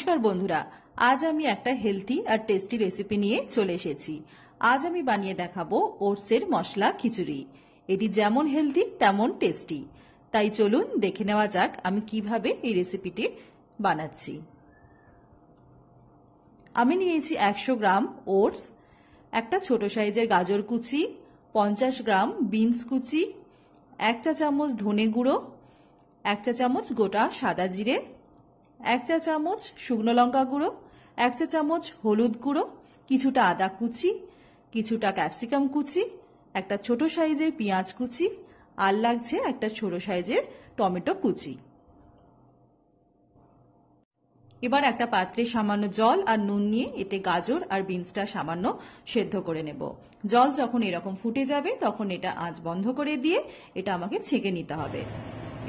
নমস্কার বন্ধুরা আজ আমি একটা হেলদি আর টেস্টি রেসিপি নিয়ে চলে এসেছি আজ আমি বানিয়ে দেখাবো ওটসের মশলা খিচুড়ি এটি যেমন হেলদি তেমন টেস্টি তাই চলুন দেখে নেওয়া যাক আমি কিভাবে এই রেসিপিটি বানাচ্ছি আমি নিয়েছি একশো গ্রাম ওটস একটা ছোট সাইজের গাজর কুচি পঞ্চাশ গ্রাম বিনস কুচি এক চা চামচ ধনে গুঁড়ো এক চা চামচ গোটা সাদা জিরে এক চা চামচ শুকনো লঙ্কা গুঁড়ো এক চা চামচ হলুদ গুঁড়ো কিছুটা আদা কুচি কিছুটা ক্যাপসিকাম কুচি একটা ছোট সাইজের পেঁয়াজ কুচি আর লাগছে একটা ছোট সাইজের টমেটো কুচি এবার একটা পাত্রে সামান্য জল আর নুন নিয়ে এতে গাজর আর বিনসটা সামান্য সেদ্ধ করে নেব জল যখন এরকম ফুটে যাবে তখন এটা আঁচ বন্ধ করে দিয়ে এটা আমাকে ছেঁকে নিতে হবে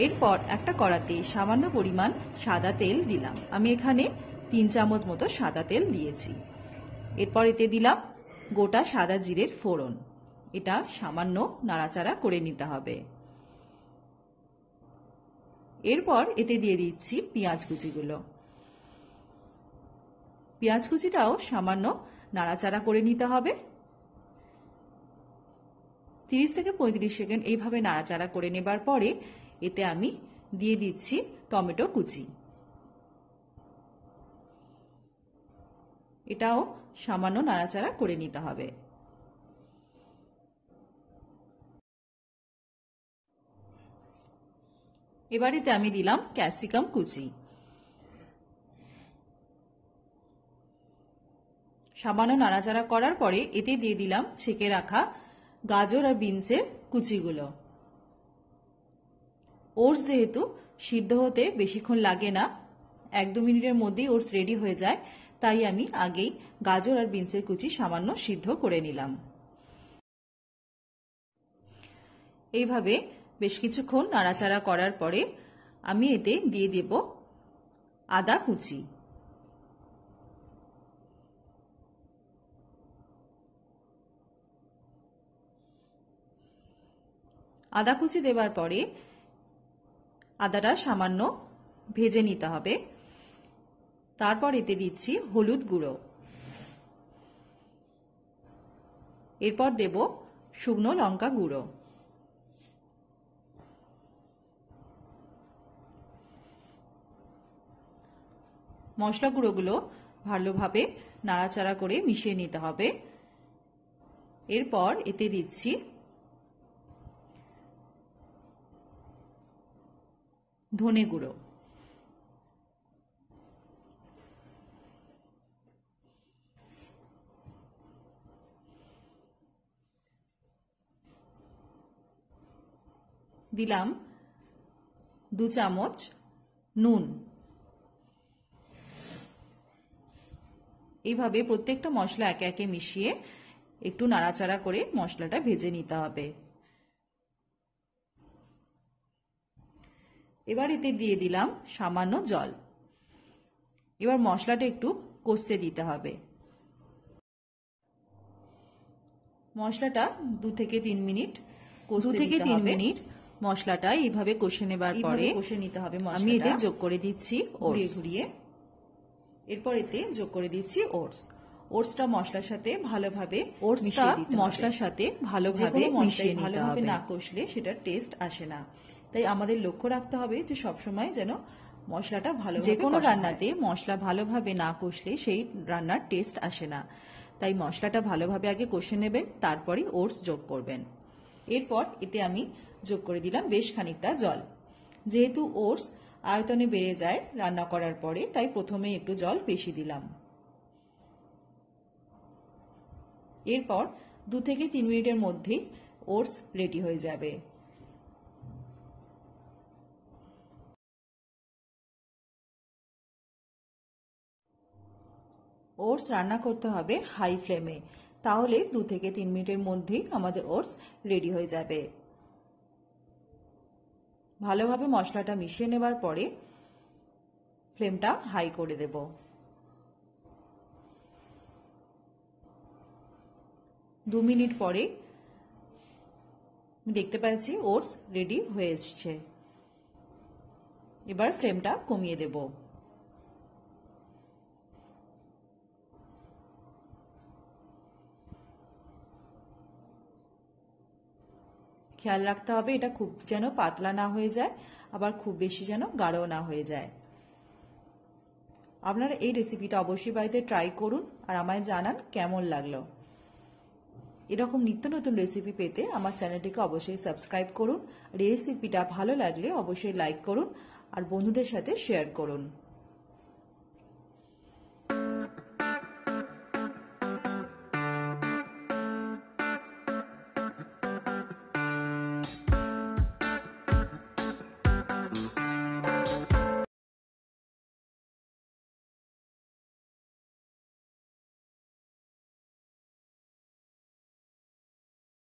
এরপর একটা কড়াতে সামান্য পরিমাণ সাদা তেল দিলাম আমি এখানে তিন চামচ মতো সাদা তেল দিয়েছি এরপর এতে দিলাম গোটা সাদা জিরের ফোড়ন এটা সামান্য নাড়াচাড়া করে নিতে হবে এরপর এতে দিয়ে দিচ্ছি পেঁয়াজ কুচিগুলো পেঁয়াজ কুচিটাও সামান্য নাড়াচাড়া করে নিতে হবে তিরিশ থেকে পঁয়ত্রিশ সেকেন্ড এইভাবে নাড়াচাড়া করে নেবার পরে এতে আমি দিয়ে দিচ্ছি টমেটো কুচি এটাও সামান্য নাড়াচাড়া করে নিতে হবে এবারেতে আমি দিলাম ক্যাপসিকাম কুচি সামান্য নাড়াচাড়া করার পরে এতে দিয়ে দিলাম ছেঁকে রাখা গাজর আর বিনসের কুচিগুলো ওটস যেহেতু সিদ্ধ হতে বেশিক্ষণ লাগে না এক দু মিনিটের মধ্যেই ওটস রেডি হয়ে যায় তাই আমি আগেই গাজর আর বিনসের কুচি সামান্য সিদ্ধ করে নিলাম এইভাবে বেশ কিছুক্ষণ নাড়াচাড়া করার পরে আমি এতে দিয়ে দেব আদা কুচি আদা কুচি দেবার পরে আদাটা সামান্য ভেজে নিতে হবে তারপর এতে দিচ্ছি হলুদ গুঁড়ো এরপর দেব শুকনো লঙ্কা গুঁড়ো মশলা গুঁড়োগুলো ভালোভাবে নাড়াচাড়া করে মিশিয়ে নিতে হবে এরপর এতে দিচ্ছি ধনে গুঁড়ো দিলাম দু চামচ নুন এইভাবে প্রত্যেকটা মশলা একে একে মিশিয়ে একটু নাড়াচাড়া করে মশলাটা ভেজে নিতে হবে এবার এতে দিয়ে দিলাম সামান্য জল এবার মশলাটা একটু কষতে দিতে হবে মশলাটা দু থেকে তিন মিনিট দু থেকে তিন মিনিট মশলাটা এইভাবে কষে নেবার পরে কষে নিতে হবে আমি এতে যোগ করে দিচ্ছি ঘুরিয়ে ঘুরিয়ে এরপর এতে যোগ করে দিচ্ছি ওটস ওটসটা মশলার সাথে ভালোভাবে ওটসটা মশলার সাথে ভালোভাবে মিশিয়ে নিতে হবে না কষলে সেটার টেস্ট আসে না তাই আমাদের লক্ষ্য রাখতে হবে যে সবসময় যেন মশলাটা ভালো যে কোনো রান্নাতে মশলা ভালোভাবে না কষলে সেই রান্নার টেস্ট আসে না তাই মশলাটা ভালোভাবে আগে কষে নেবেন তারপরে ওটস যোগ করবেন এরপর এতে আমি যোগ করে দিলাম বেশ খানিকটা জল যেহেতু ওটস আয়তনে বেড়ে যায় রান্না করার পরে তাই প্রথমে একটু জল বেশি দিলাম এরপর দু থেকে তিন মিনিটের মধ্যেই ওটস রেডি হয়ে যাবে ওটস রান্না করতে হবে হাই ফ্লেমে তাহলে দু থেকে তিন মিনিটের মধ্যেই আমাদের ওটস রেডি হয়ে যাবে ভালোভাবে মশলাটা মিশিয়ে নেবার পরে ফ্লেমটা হাই করে দেব দু মিনিট পরে আমি দেখতে পাচ্ছি ওটস রেডি হয়ে এসছে এবার ফ্লেমটা কমিয়ে দেবো খেয়াল রাখতে হবে এটা খুব যেন পাতলা না হয়ে যায় আবার খুব বেশি যেন গাঢ় না হয়ে যায় আপনারা এই রেসিপিটা অবশ্যই বাড়িতে ট্রাই করুন আর আমায় জানান কেমন লাগলো এরকম নিত্য নতুন রেসিপি পেতে আমার চ্যানেলটিকে অবশ্যই সাবস্ক্রাইব করুন রেসিপিটা ভালো লাগলে অবশ্যই লাইক করুন আর বন্ধুদের সাথে শেয়ার করুন